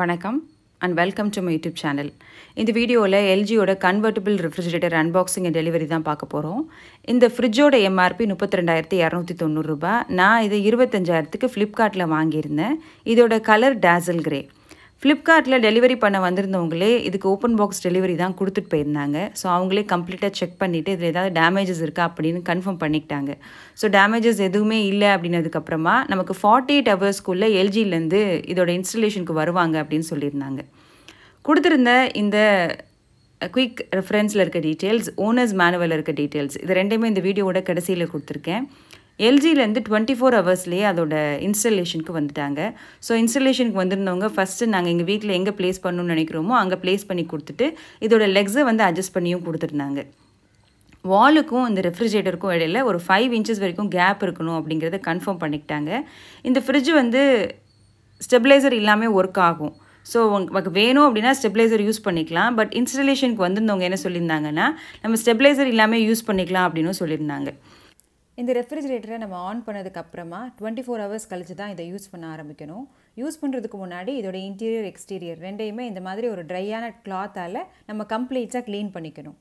வணக்கம் and welcome to my YouTube channel இந்த வீடியோவில் எல்ஜியோட convertible refrigerator unboxing and delivery தான் பார்க்க போகிறோம் இந்த ஃப்ரிட்ஜோட எம்ஆர்பி முப்பத்தி ரெண்டாயிரத்தி இரநூத்தி தொண்ணூறுரூபா நான் இதை இருபத்தஞ்சாயிரத்துக்கு ஃப்ளிப்கார்ட்டில் வாங்கியிருந்தேன் இதோட கலர் டேசல் கிரே ஃப்ளிப்கார்ட்டில் டெலிவரி பண்ண வந்திருந்தவங்களே இதுக்கு ஓப்பன் பாக்ஸ் டெலிவரி தான் கொடுத்துட்டு போயிருந்தாங்க ஸோ அவங்களே கம்ப்ளீட்டாக செக் பண்ணிவிட்டு இதில் ஏதாவது டேமேஜஸ் இருக்கா அப்படின்னு கன்ஃபார்ம் பண்ணிக்கிட்டாங்க ஸோ டேமேஜஸ் எதுவுமே இல்லை அப்படின்னதுக்கப்புறமா நமக்கு ஃபார்ட்டி எயிட் ஹவர்ஸ்க்குள்ளே எல்ஜிலேருந்து இதோட இன்ஸ்டலேஷனுக்கு வருவாங்க அப்படின்னு சொல்லியிருந்தாங்க கொடுத்துருந்த இந்த குயிக் ரெஃபரன்ஸில் இருக்க டீட்டெயில்ஸ் ஓனர்ஸ் மேனுவலில் இருக்க டீட்டெயில்ஸ் இது ரெண்டுமே இந்த வீடியோவோட கடைசியில் கொடுத்துருக்கேன் எல்ஜிலேருந்து டுவெண்ட்டி ஃபோர் ஹவர்ஸ்லேயே அதோட இன்ஸ்டலேஷனுக்கு வந்துட்டாங்க ஸோ இன்ஸ்டலேஷனுக்கு வந்திருந்தவங்க ஃபஸ்ட்டு நாங்கள் எங்கள் வீட்டில் எங்கே ப்ளேஸ் பண்ணணும்னு நினைக்கிறோமோ அங்கே ப்ளேஸ் பண்ணி கொடுத்துட்டு இதோட லெக்ஸை வந்து அட்ஜஸ்ட் பண்ணியும் கொடுத்துருந்தாங்க வாலுக்கும் இந்த ரெஃப்ரிஜிரேட்டருக்கும் இடையில ஒரு ஃபைவ் இன்ச்சஸ் வரைக்கும் கேப் இருக்கணும் அப்படிங்கிறத கன்ஃபார்ம் பண்ணிக்கிட்டாங்க இந்த ஃப்ரிட்ஜ் வந்து ஸ்டெபிலைசர் இல்லாமல் ஒர்க் ஆகும் ஸோ உங்களுக்கு வேணும் அப்படின்னா ஸ்டெபிலைசர் யூஸ் பண்ணிக்கலாம் பட் இன்ஸ்டலேஷனுக்கு வந்திருந்தவங்க என்ன சொல்லியிருந்தாங்கன்னா நம்ம ஸ்டெபிலைசர் இல்லாமல் யூஸ் பண்ணிக்கலாம் அப்படின்னு சொல்லியிருந்தாங்க இந்த ரெஃப்ரிஜிரேட்டரை நம்ம ஆன் பண்ணதுக்கப்புறமா டுவெண்ட்டி ஃபோர் ஹவர்ஸ் கழிச்சு தான் இதை யூஸ் பண்ண ஆரம்பிக்கணும் யூஸ் பண்ணுறதுக்கு முன்னாடி இதோட இன்டீரியர் எக்ஸ்டீரியர் ரெண்டையுமே இந்த மாதிரி ஒரு ட்ரையான கிளாத்தால் நம்ம கம்ப்ளீட்டாக க்ளீன் பண்ணிக்கணும்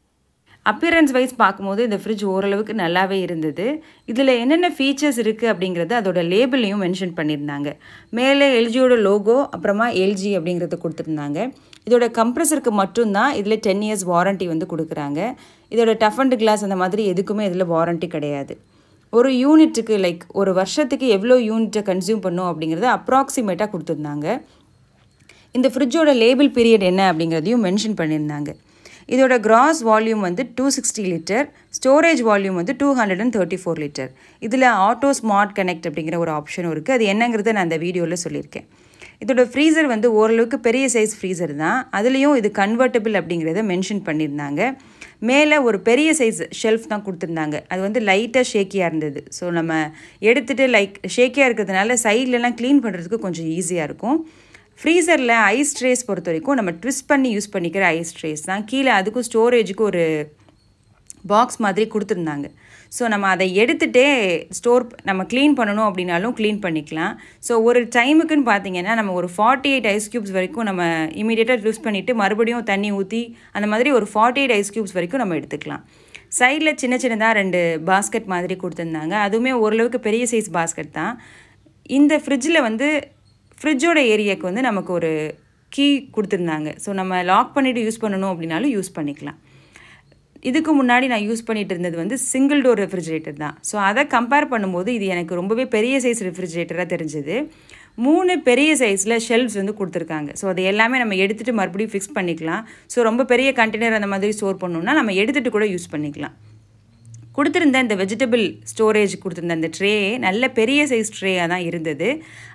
அப்பியரன்ஸ் வைஸ் பார்க்கும்போது இந்த ஃப்ரிட்ஜ் ஓரளவுக்கு நல்லாவே இருந்தது இதில் என்னென்ன ஃபீச்சர்ஸ் இருக்குது அப்படிங்கிறது அதோட லேபிளையும் மென்ஷன் பண்ணியிருந்தாங்க மேலே எல்ஜியோட லோகோ அப்புறமா எல்ஜி அப்படிங்கிறத கொடுத்துருந்தாங்க இதோட கம்ப்ரஸருக்கு மட்டும்தான் இதில் டென் இயர்ஸ் வாரண்ட்டி வந்து கொடுக்குறாங்க இதோட டஃப் அண்ட் கிளாஸ் அந்த மாதிரி எதுக்குமே இதில் வாரண்ட்டி கிடையாது ஒரு யூனிட்டுக்கு லைக் ஒரு வருஷத்துக்கு எவ்வளோ யூனிட்டை கன்சியூம் பண்ணும் அப்படிங்கிறத அப்ராக்சிமேட்டாக கொடுத்துருந்தாங்க இந்த ஃப்ரிட்ஜோட லேபிள் பீரியட் என்ன அப்படிங்கிறதையும் மென்ஷன் பண்ணியிருந்தாங்க இதோட கிராஸ் வால்யூம் வந்து two sixty litre storage volume வந்து two hundred and thirty four litre இதில் ஆட்டோ ஸ்மார்ட் கனெக்ட் அப்படிங்கிற ஒரு ஆப்ஷனும் இருக்குது அது என்னங்கிறத நான் அந்த வீடியோவில் சொல்லியிருக்கேன் இதோட ஃப்ரீசர் வந்து ஓரளவுக்கு பெரிய சைஸ் ஃப்ரீசர் தான் அதுலேயும் இது கன்வெர்ட்டபிள் அப்படிங்கிறத மென்ஷன் பண்ணியிருந்தாங்க மேலே ஒரு பெரிய சைஸ் ஷெல்ஃப் தான் கொடுத்துருந்தாங்க அது வந்து லைட்டாக ஷேக்கியாக இருந்தது ஸோ நம்ம எடுத்துகிட்டு லைக் ஷேக்கியாக இருக்கிறதுனால சைட்லலாம் க்ளீன் பண்ணுறதுக்கு கொஞ்சம் ஈஸியாக இருக்கும் ஃப்ரீசரில் ஐஸ் ட்ரேஸ் பொறுத்த வரைக்கும் நம்ம ட்விஸ்ட் பண்ணி யூஸ் பண்ணிக்கிற ஐஸ் ட்ரேஸ் தான் கீழே அதுக்கும் ஸ்டோரேஜுக்கு ஒரு பாக்ஸ் மாதிரி கொடுத்துருந்தாங்க ஸோ நம்ம அதை எடுத்துகிட்டே ஸ்டோர் நம்ம க்ளீன் பண்ணணும் அப்படின்னாலும் க்ளீன் பண்ணிக்கலாம் ஸோ ஒரு டைமுக்குன்னு பார்த்தீங்கன்னா நம்ம ஒரு ஃபார்ட்டி எயிட் ஐஸ் க்யூப்ஸ் வரைக்கும் நம்ம இமீடியட்டாக யூஸ் பண்ணிவிட்டு மறுபடியும் தண்ணி ஊற்றி அந்த மாதிரி ஒரு ஃபார்ட்டி எயிட் ஐஸ் க்யூப்ஸ் வரைக்கும் நம்ம எடுத்துக்கலாம் சைடில் சின்ன சின்னதாக ரெண்டு பாஸ்கெட் மாதிரி கொடுத்துருந்தாங்க அதுவுமே ஓரளவுக்கு பெரிய சைஸ் பாஸ்கெட் தான் இந்த ஃப்ரிட்ஜில் வந்து ஃப்ரிட்ஜோட ஏரியாவுக்கு வந்து நமக்கு ஒரு கீ கொடுத்துருந்தாங்க ஸோ நம்ம லாக் பண்ணிவிட்டு யூஸ் பண்ணணும் அப்படின்னாலும் யூஸ் பண்ணிக்கலாம் இதுக்கு முன்னாடி நான் யூஸ் பண்ணிகிட்டு இருந்தது வந்து சிங்கிள் டோர் ரெஃப்ரிஜரேட்டர் தான் ஸோ அதை கம்பேர் பண்ணும்போது இது எனக்கு ரொம்பவே பெரிய சைஸ் ரெஃப்ரிஜரேட்டராக தெரிஞ்சுது மூணு பெரிய சைஸில் ஷெல்ஃப்ஸ் வந்து கொடுத்துருக்காங்க ஸோ அதை எல்லாமே நம்ம எடுத்துகிட்டு மறுபடியும் ஃபிக்ஸ் பண்ணிக்கலாம் ஸோ ரொம்ப பெரிய கண்டெய்னர் அந்த மாதிரி ஸ்டோர் பண்ணோம்னா நம்ம எடுத்துகிட்டு கூட யூஸ் பண்ணிக்கலாம் கொடுத்துருந்த இந்த வெஜிடபிள் ஸ்டோரேஜ் கொடுத்துருந்த அந்த ட்ரே நல்ல பெரிய சைஸ் ட்ரேயாக தான் இருந்தது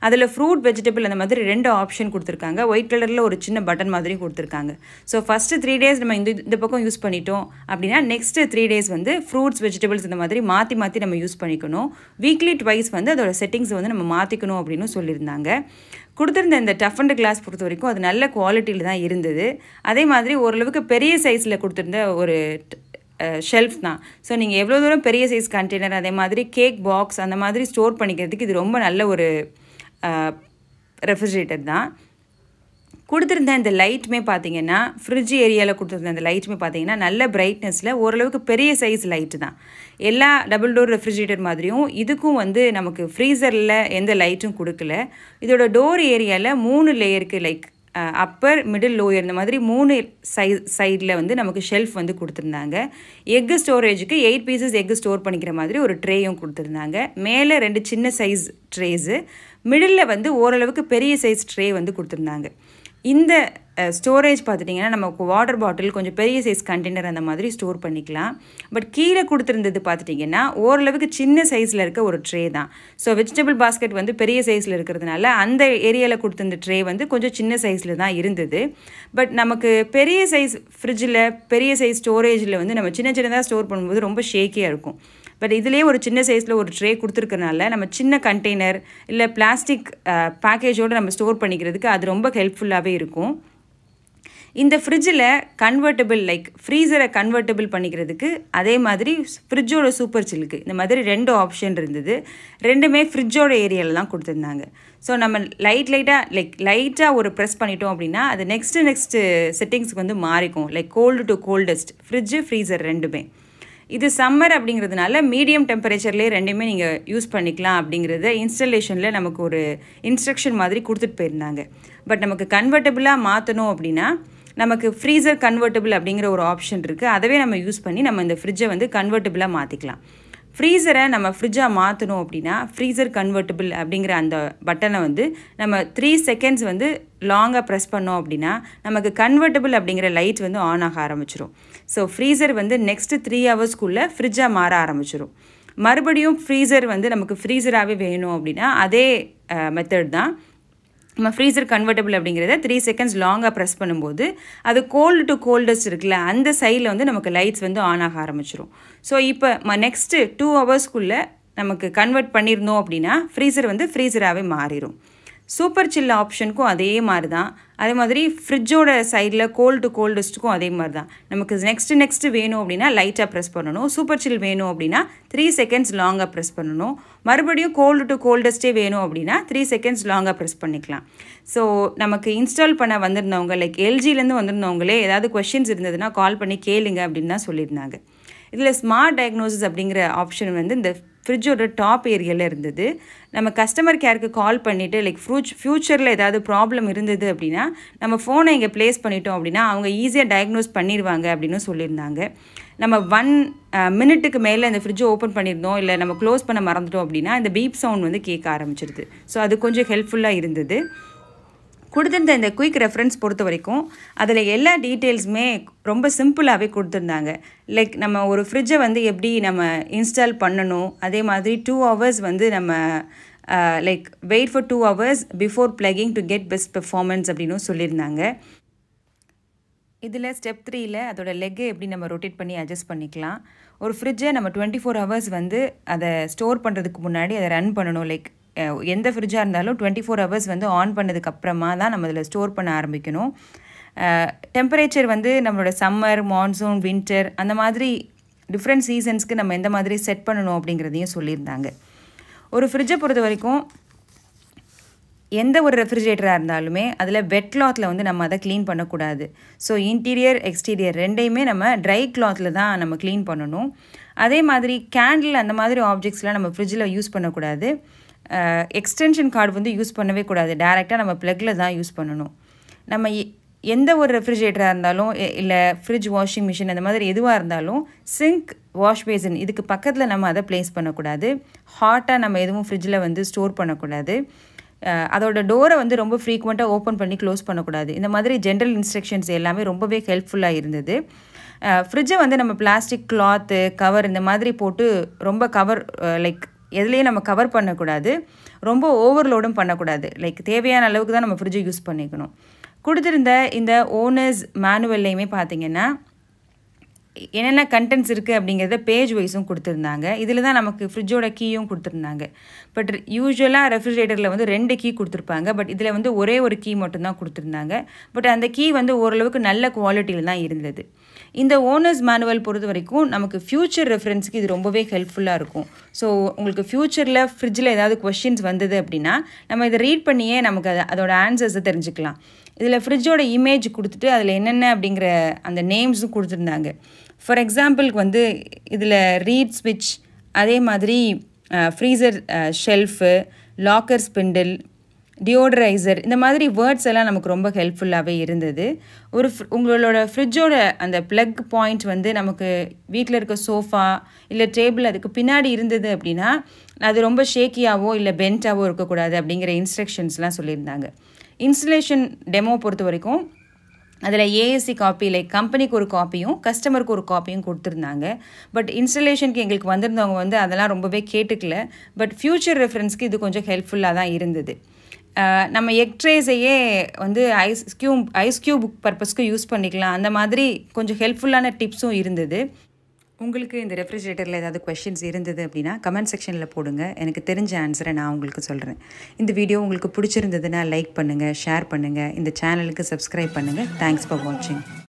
அதில் ஃப்ரூட் வெஜிடபிள் அந்த மாதிரி ரெண்டு ஆப்ஷன் கொடுத்துருக்காங்க ஒயிட் கலரில் ஒரு சின்ன பட்டன் மாதிரி கொடுத்துருக்காங்க ஸோ ஃபஸ்ட்டு த்ரீ டேஸ் நம்ம இந்த இந்த பக்கம் யூஸ் பண்ணிட்டோம் அப்படின்னா நெக்ஸ்ட்டு த்ரீ டேஸ் வந்து ஃப்ரூட்ஸ் வெஜிடபிள்ஸ் இந்த மாதிரி மாற்றி மாற்றி நம்ம யூஸ் பண்ணிக்கணும் வீக்லி ட்வைஸ் வந்து அதோட செட்டிங்ஸை வந்து நம்ம மாற்றிக்கணும் அப்படின்னு சொல்லியிருந்தாங்க கொடுத்துருந்த இந்த டஃப் அண்ட் கிளாஸ் பொறுத்த வரைக்கும் அது நல்ல குவாலிட்டியில் தான் இருந்தது அதே மாதிரி ஓரளவுக்கு பெரிய சைஸில் கொடுத்துருந்த ஒரு ஷெல்ஃப் தான் ஸோ நீங்கள் எவ்வளோ தூரம் பெரிய சைஸ் கண்டெய்னர் அதே மாதிரி கேக் பாக்ஸ் அந்த மாதிரி ஸ்டோர் பண்ணிக்கிறதுக்கு இது ரொம்ப நல்ல ஒரு ரெஃப்ரிஜிரேட்டர் தான் கொடுத்துருந்த இந்த லைட்டுமே பார்த்தீங்கன்னா ஃப்ரிட்ஜ் ஏரியாவில் கொடுத்துருந்த அந்த லைட்டுமே பார்த்தீங்கன்னா நல்ல பிரைட்னஸில் ஓரளவுக்கு பெரிய சைஸ் லைட்டு தான் எல்லா டபுள் டோர் ரெஃப்ரிஜிரேட்டர் மாதிரியும் இதுக்கும் வந்து நமக்கு ஃப்ரீசரில் எந்த லைட்டும் கொடுக்கல இதோட டோர் ஏரியாவில் மூணு லேயருக்கு லைக் அப்பர் மிடில் லோயர் இந்த மாதிரி மூணு சைஸ் சைடில் வந்து நமக்கு ஷெல்ஃப் வந்து கொடுத்துருந்தாங்க எக்கு ஸ்டோரேஜுக்கு எயிட் பீசஸ் எக்கு ஸ்டோர் பண்ணிக்கிற மாதிரி ஒரு ட்ரேயும் கொடுத்துருந்தாங்க மேலே ரெண்டு சின்ன சைஸ் ட்ரேஸு மிடில் வந்து ஓரளவுக்கு பெரிய சைஸ் ட்ரே வந்து கொடுத்துருந்தாங்க இந்த ஸ்டோரேஜ் பார்த்துட்டிங்கன்னா நமக்கு வாட்டர் பாட்டில் கொஞ்சம் பெரிய சைஸ் கண்டெய்னர் அந்த மாதிரி ஸ்டோர் பண்ணிக்கலாம் பட் கீழே கொடுத்துருந்தது பார்த்துட்டிங்கன்னா ஓரளவுக்கு சின்ன சைஸில் இருக்க ஒரு ட்ரே தான் ஸோ வெஜிடபிள் பாஸ்கெட் வந்து பெரிய சைஸில் இருக்கிறதுனால அந்த ஏரியாவில் கொடுத்துருந்த ட்ரே வந்து கொஞ்சம் சின்ன சைஸில் தான் இருந்தது பட் நமக்கு பெரிய சைஸ் ஃப்ரிட்ஜில் பெரிய சைஸ் ஸ்டோரேஜில் வந்து நம்ம சின்ன சின்னதாக ஸ்டோர் பண்ணும்போது ரொம்ப ஷேக்கியாக இருக்கும் பட் இதிலே ஒரு சின்ன சைஸில் ஒரு ட்ரே கொடுத்துருக்கனால நம்ம சின்ன கண்டெய்னர் இல்லை பிளாஸ்டிக் பேக்கேஜோடு நம்ம ஸ்டோர் பண்ணிக்கிறதுக்கு அது ரொம்ப ஹெல்ப்ஃபுல்லாகவே இருக்கும் இந்த ஃப்ரிட்ஜில் கன்வெர்ட்டபிள் லைக் ஃப்ரீசரை கன்வெர்ட்டபிள் பண்ணிக்கிறதுக்கு அதே மாதிரி ஃப்ரிட்ஜோட சூப்பர் சில்லுக்கு இந்த மாதிரி ரெண்டு ஆப்ஷன் இருந்தது ரெண்டுமே ஃப்ரிட்ஜோட ஏரியாவில் தான் கொடுத்துருந்தாங்க ஸோ நம்ம லைட் லைட்டாக லைக் லைட்டாக ஒரு ப்ரெஸ் பண்ணிட்டோம் அப்படின்னா அது நெக்ஸ்ட்டு நெக்ஸ்ட்டு செட்டிங்ஸ்க்கு வந்து மாறிக்கும் like cold to coldest fridge freezer ரெண்டுமே இது சம்மர் அப்படிங்கிறதுனால மீடியம் டெம்பரேச்சர்லேயே ரெண்டுமே நீங்கள் யூஸ் பண்ணிக்கலாம் அப்படிங்கிறத இன்ஸ்டலேஷனில் நமக்கு ஒரு இன்ஸ்ட்ரக்ஷன் மாதிரி கொடுத்துட்டு போயிருந்தாங்க பட் நமக்கு கன்வெர்ட்டபுளாக மாற்றணும் அப்படின்னா நமக்கு ஃப்ரீசர் கன்வெர்டபுள் அப்படிங்கிற ஒரு ஆப்ஷன் இருக்குது அதவே நம்ம யூஸ் பண்ணி நம்ம இந்த ஃப்ரிட்ஜை வந்து கன்வெர்டபுளாக மாற்றிக்கலாம் ஃப்ரீசரை நம்ம ஃப்ரிட்ஜாக மாற்றணும் அப்படின்னா ஃப்ரீசர் கன்வெர்ட்டபிள் அப்படிங்கிற அந்த பட்டனை வந்து நம்ம த்ரீ செகண்ட்ஸ் வந்து லாங்காக ப்ரெஸ் பண்ணோம் அப்படின்னா நமக்கு கன்வெர்ட்டபிள் அப்படிங்கிற லைட் வந்து ஆன் ஆக ஆரம்பிச்சிடும் ஸோ ஃப்ரீசர் வந்து நெக்ஸ்ட்டு த்ரீ ஹவர்ஸ்க்குள்ளே ஃப்ரிட்ஜாக மாற ஆரம்பிச்சிடும் மறுபடியும் ஃப்ரீசர் வந்து நமக்கு ஃப்ரீசராகவே வேணும் அப்படின்னா அதே மெத்தட் தான் நம்ம ஃப்ரீசர் கன்வெர்டபிள் அப்படிங்கிறத த்ரீ செகண்ட்ஸ் லாங்காக ப்ரெஸ் பண்ணும்போது அது கோல்டு டு கோல்டஸ்ட் இருக்குல்ல அந்த சைடில் வந்து நமக்கு லைட்ஸ் வந்து ஆன் ஆக ஆரம்பிச்சிடும் ஸோ இப்போ ம நெக்ஸ்ட்டு டூ ஹவர்ஸ்க்குள்ளே நமக்கு கன்வெர்ட் பண்ணியிருந்தோம் அப்படின்னா ஃப்ரீசர் வந்து ஃப்ரீசராகவே மாறிடும் சூப்பர் சில் ஆப்ஷனுக்கும் அதே மாதிரி தான் அதே மாதிரி ஃப்ரிட்ஜோட சைடில் கோல்டு கோல்டஸ்ட்டுக்கும் அதே மாதிரி தான் நமக்கு நெக்ஸ்ட்டு நெக்ஸ்ட்டு வேணும் அப்படின்னா லைட்டாக ப்ரெஸ் பண்ணணும் சூப்பர் சில் வேணும் அப்படின்னா த்ரீ செகண்ட்ஸ் லாங்காக ப்ரெஸ் பண்ணணும் மறுபடியும் கோல்டு டு கோல்டஸ்ட்டே வேணும் அப்படின்னா த்ரீ செகண்ட்ஸ் லாங்காக ப்ரெஸ் பண்ணிக்கலாம் ஸோ நமக்கு இன்ஸ்டால் பண்ண வந்திருந்தவங்க லைக் எல்ஜிலேருந்து வந்திருந்தவங்களே ஏதாவது கொஷின்ஸ் இருந்ததுன்னா கால் பண்ணி கேளுங்க அப்படின்னு தான் சொல்லியிருந்தாங்க இதில் ஸ்மார்ட் டயக்னோசிஸ் அப்படிங்கிற ஆப்ஷன் வந்து இந்த ஃப்ரிட்ஜோட டாப் ஏரியாவில் இருந்தது நம்ம கஸ்டமர் கேருக்கு கால் பண்ணிவிட்டு லைக் ஃப்ரூச் ஃப்யூச்சரில் ஏதாவது ப்ராப்ளம் இருந்தது அப்படின்னா நம்ம ஃபோனை இங்கே ப்ளேஸ் பண்ணிட்டோம் அப்படின்னா அவங்க ஈஸியாக டயக்னோஸ் பண்ணிடுவாங்க அப்படின்னு சொல்லியிருந்தாங்க நம்ம ஒன் மினிட்டுக்கு மேலே இந்த ஃப்ரிட்ஜை ஓப்பன் பண்ணியிருந்தோம் இல்லை நம்ம க்ளோஸ் பண்ண மறந்துட்டோம் அப்படின்னா இந்த பீப் சவுண்ட் வந்து கேட்க ஆரம்பிச்சிருது ஸோ அது கொஞ்சம் ஹெல்ப்ஃபுல்லாக இருந்தது கொடுத்துருந்த இந்த குயிக் ரெஃபரன்ஸ் பொறுத்த வரைக்கும் அதில் எல்லா டீட்டெயில்ஸுமே ரொம்ப சிம்பிளாகவே கொடுத்துருந்தாங்க லைக் நம்ம ஒரு ஃப்ரிட்ஜை வந்து எப்படி நம்ம இன்ஸ்டால் பண்ணணும் அதே மாதிரி டூ ஹவர்ஸ் வந்து நம்ம like wait for two hours before plugging to get best performance அப்படின்னு சொல்லியிருந்தாங்க இதில் ஸ்டெப் த்ரீயில் அதோடய லெக்கை எப்படி நம்ம ரொட்டேட் பண்ணி அட்ஜஸ்ட் பண்ணிக்கலாம் ஒரு ஃப்ரிட்ஜை நம்ம டுவெண்ட்டி ஃபோர் ஹவர்ஸ் வந்து அதை ஸ்டோர் பண்ணுறதுக்கு முன்னாடி அதை ரன் பண்ணணும் லைக் எந்த ஃப்ரிட்ஜாக இருந்தாலும் டுவெண்ட்டி ஃபோர் ஹவர்ஸ் வந்து ஆன் பண்ணதுக்கப்புறமா தான் நம்ம அதில் ஸ்டோர் பண்ண ஆரம்பிக்கணும் டெம்பரேச்சர் வந்து நம்மளோட சம்மர் மான்சூன் வின்டர் அந்த மாதிரி டிஃப்ரெண்ட் சீசன்ஸ்க்கு நம்ம எந்த மாதிரி செட் பண்ணணும் அப்படிங்கிறதையும் சொல்லியிருந்தாங்க ஒரு ஃப்ரிட்ஜை பொறுத்த வரைக்கும் எந்த ஒரு ரெஃப்ரிஜிரேட்டராக இருந்தாலுமே அதில் வெட் கிளாத்தில் வந்து நம்ம அதை க்ளீன் பண்ணக்கூடாது ஸோ இன்டீரியர் எக்ஸ்டீரியர் ரெண்டையுமே நம்ம ட்ரை கிளாத்தில் தான் நம்ம க்ளீன் பண்ணணும் அதே மாதிரி கேண்டில் அந்த மாதிரி ஆப்ஜெக்ட்ஸ்லாம் நம்ம ஃப்ரிட்ஜில் யூஸ் பண்ணக்கூடாது எக்ஸ்டென்ஷன் கார்டு வந்து யூஸ் பண்ணவே கூடாது டேரெக்டாக நம்ம ப்ளக்கில் தான் யூஸ் பண்ணணும் நம்ம எந்த ஒரு ரெஃப்ரிஜிரேட்டராக இருந்தாலும் இல்லை ஃப்ரிட்ஜ் வாஷிங் மிஷின் அந்த மாதிரி எதுவாக இருந்தாலும் சிங்க் வாஷ் பேசின் இதுக்கு பக்கத்தில் நம்ம அதை ப்ளேஸ் பண்ணக்கூடாது ஹாட்டாக நம்ம எதுவும் ஃப்ரிட்ஜில் வந்து ஸ்டோர் பண்ணக்கூடாது அதோட டோரை வந்து ரொம்ப ஃப்ரீக்குவெண்ட்டாக ஓப்பன் பண்ணி க்ளோஸ் பண்ணக்கூடாது இந்த மாதிரி ஜென்ரல் இன்ஸ்ட்ரக்ஷன்ஸ் எல்லாமே ரொம்பவே ஹெல்ப்ஃபுல்லாக இருந்தது ஃப்ரிட்ஜை வந்து நம்ம பிளாஸ்டிக் கிளாத்து கவர் இந்த மாதிரி போட்டு ரொம்ப கவர் லைக் எதுலேயும் நம்ம கவர் பண்ணக்கூடாது ரொம்ப ஓவர்லோடும் பண்ணக்கூடாது லைக் தேவையான அளவுக்கு தான் நம்ம ஃப்ரிட்ஜை யூஸ் பண்ணிக்கணும் கொடுத்துருந்த இந்த ஓனர்ஸ் மேனுவல்லையுமே பார்த்தீங்கன்னா என்னென்ன கண்டென்ட்ஸ் இருக்குது அப்படிங்கிறத பேஜ் வைஸும் கொடுத்துருந்தாங்க இதில் தான் நமக்கு ஃப்ரிட்ஜோட கீயும் கொடுத்துருந்தாங்க பட் யூஸ்வலாக ரெஃப்ரிஜரேட்டரில் வந்து ரெண்டு கீ கொடுத்துருப்பாங்க பட் இதில் வந்து ஒரே ஒரு கீ மட்டும்தான் கொடுத்துருந்தாங்க பட் அந்த கீ வந்து ஓரளவுக்கு நல்ல குவாலிட்டியில் தான் இருந்தது இந்த ஓனர்ஸ் மேனுவல் பொறுத்த வரைக்கும் நமக்கு ஃப்யூச்சர் ரெஃபரன்ஸுக்கு இது ரொம்பவே ஹெல்ப்ஃபுல்லாக இருக்கும் ஸோ உங்களுக்கு ஃப்யூச்சரில் ஃப்ரிட்ஜில் ஏதாவது கொஷின்ஸ் வந்தது அப்படின்னா நம்ம இதை ரீட் பண்ணியே நமக்கு அதை அதோட ஆன்சர்ஸை தெரிஞ்சுக்கலாம் இதில் ஃப்ரிட்ஜோட இமேஜ் கொடுத்துட்டு அதில் என்னென்ன அப்படிங்கிற அந்த நேம்ஸும் கொடுத்துருந்தாங்க ஃபார் எக்ஸாம்பிளுக்கு வந்து இதில் ரீட் ஸ்விட்ச் அதே மாதிரி freezer shelf locker spindle deodoriser இந்த மாதிரி வேர்ட்ஸ் எல்லாம் நமக்கு ரொம்ப ஹெல்ப்ஃபுல்லாகவே இருந்தது ஒரு உங்களோட ஃப்ரிட்ஜோட அந்த ப்ளக் பாயிண்ட் வந்து நமக்கு வீட்டில் இருக்க சோஃபா இல்லை டேபிள் அதுக்கு பின்னாடி இருந்தது அப்படின்னா அது ரொம்ப ஷேக்கியாகவோ இல்லை பென்ட்டாகவோ இருக்கக்கூடாது அப்படிங்கிற இன்ஸ்ட்ரக்ஷன்ஸ்லாம் சொல்லியிருந்தாங்க இன்ஸ்டலேஷன் டெமோ பொறுத்த வரைக்கும் அதில் ஏஎஸ்சி காப்பி லைக் கம்பெனிக்கு ஒரு காப்பியும் கஸ்டமருக்கு ஒரு காப்பியும் கொடுத்துருந்தாங்க பட் இன்ஸ்டலேஷனுக்கு எங்களுக்கு வந்திருந்தவங்க வந்து அதெல்லாம் ரொம்பவே கேட்டுக்கல பட் ஃப்யூச்சர் ரெஃபரன்ஸ்க்கு இது கொஞ்சம் ஹெல்ப்ஃபுல்லாக தான் இருந்தது நம்ம எக்ரேஸையே வந்து ஐஸ் கியூப் ஐஸ் கியூப் பர்பஸ்க்கு யூஸ் பண்ணிக்கலாம் அந்த மாதிரி கொஞ்சம் ஹெல்ப்ஃபுல்லான டிப்ஸும் இருந்தது உங்களுக்கு இந்த ரெஃப்ரிஜரேட்டரில் ஏதாவது கொஷின்ஸ் இருந்தது அப்படின்னா கமெண்ட் செக்ஷனில் போடுங்க எனக்கு தெரிஞ்ச ஆன்சரை நான் உங்களுக்கு சொல்கிறேன் இந்த வீடியோ உங்களுக்கு பிடிச்சிருந்ததுன்னா லைக் பண்ணுங்கள் ஷேர் பண்ணுங்கள் இந்த சேனலுக்கு சப்ஸ்கிரைப் பண்ணுங்கள் தேங்க்ஸ் ஃபார் வாட்சிங்